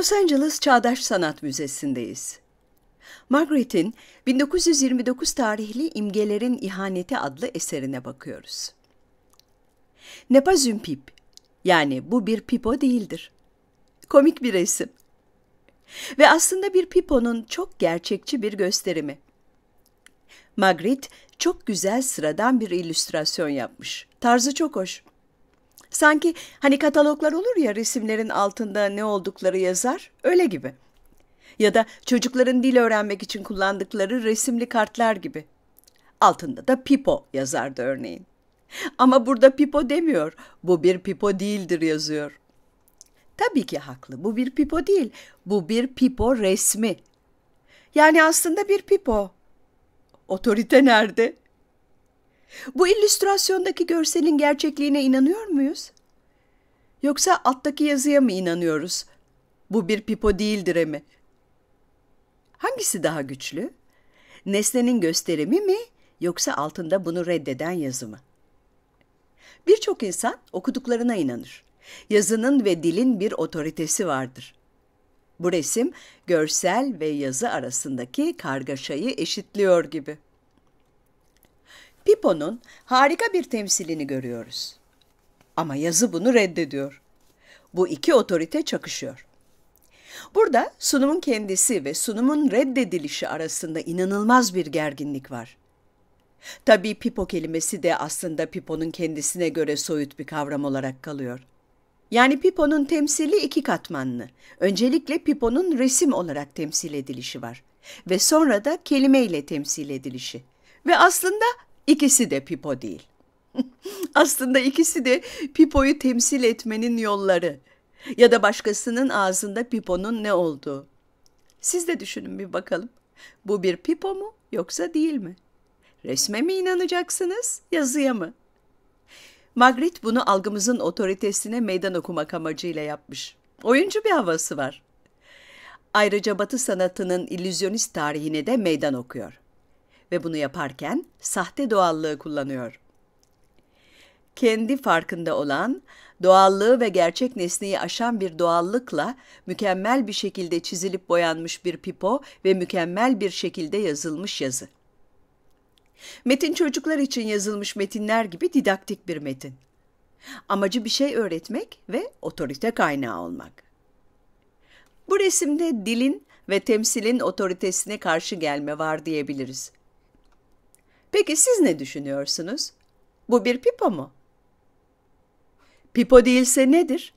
Los Angeles Çağdaş Sanat Müzesi'ndeyiz. Margaret'in 1929 tarihli İmgelerin İhaneti adlı eserine bakıyoruz. Nepazün pip, yani bu bir pipo değildir. Komik bir resim. Ve aslında bir piponun çok gerçekçi bir gösterimi. Magritte çok güzel sıradan bir illüstrasyon yapmış. Tarzı çok hoş. Sanki hani kataloglar olur ya resimlerin altında ne oldukları yazar, öyle gibi. Ya da çocukların dil öğrenmek için kullandıkları resimli kartlar gibi. Altında da pipo yazardı örneğin. Ama burada pipo demiyor. Bu bir pipo değildir yazıyor. Tabii ki haklı. Bu bir pipo değil. Bu bir pipo resmi. Yani aslında bir pipo. Otorite nerede? Bu illüstrasyondaki görselin gerçekliğine inanıyor muyuz? Yoksa alttaki yazıya mı inanıyoruz? Bu bir pipo değildir emi. Hangisi daha güçlü? Nesnenin gösterimi mi yoksa altında bunu reddeden yazı mı? Birçok insan okuduklarına inanır. Yazının ve dilin bir otoritesi vardır. Bu resim görsel ve yazı arasındaki kargaşayı eşitliyor gibi. Filippo'nun harika bir temsilini görüyoruz. Ama yazı bunu reddediyor. Bu iki otorite çakışıyor. Burada sunumun kendisi ve sunumun reddedilişi arasında inanılmaz bir gerginlik var. Tabii pipo kelimesi de aslında piponun kendisine göre soyut bir kavram olarak kalıyor. Yani piponun temsili iki katmanlı. Öncelikle piponun resim olarak temsil edilişi var ve sonra da kelime ile temsil edilişi. Ve aslında İkisi de Pipo değil. Aslında ikisi de Pipo'yu temsil etmenin yolları ya da başkasının ağzında Pipo'nun ne olduğu. Siz de düşünün bir bakalım. Bu bir Pipo mu yoksa değil mi? Resme mi inanacaksınız, yazıya mı? Magritte bunu algımızın otoritesine meydan okumak amacıyla yapmış. Oyuncu bir havası var. Ayrıca Batı sanatının illüzyonist tarihine de meydan okuyor ve bunu yaparken sahte doğallığı kullanıyor. Kendi farkında olan, doğallığı ve gerçek nesneyi aşan bir doğallıkla mükemmel bir şekilde çizilip boyanmış bir pipo ve mükemmel bir şekilde yazılmış yazı. Metin çocuklar için yazılmış metinler gibi didaktik bir metin. Amacı bir şey öğretmek ve otorite kaynağı olmak. Bu resimde dilin ve temsilin otoritesine karşı gelme var diyebiliriz. Peki siz ne düşünüyorsunuz? Bu bir pipo mu? Pipo değilse nedir?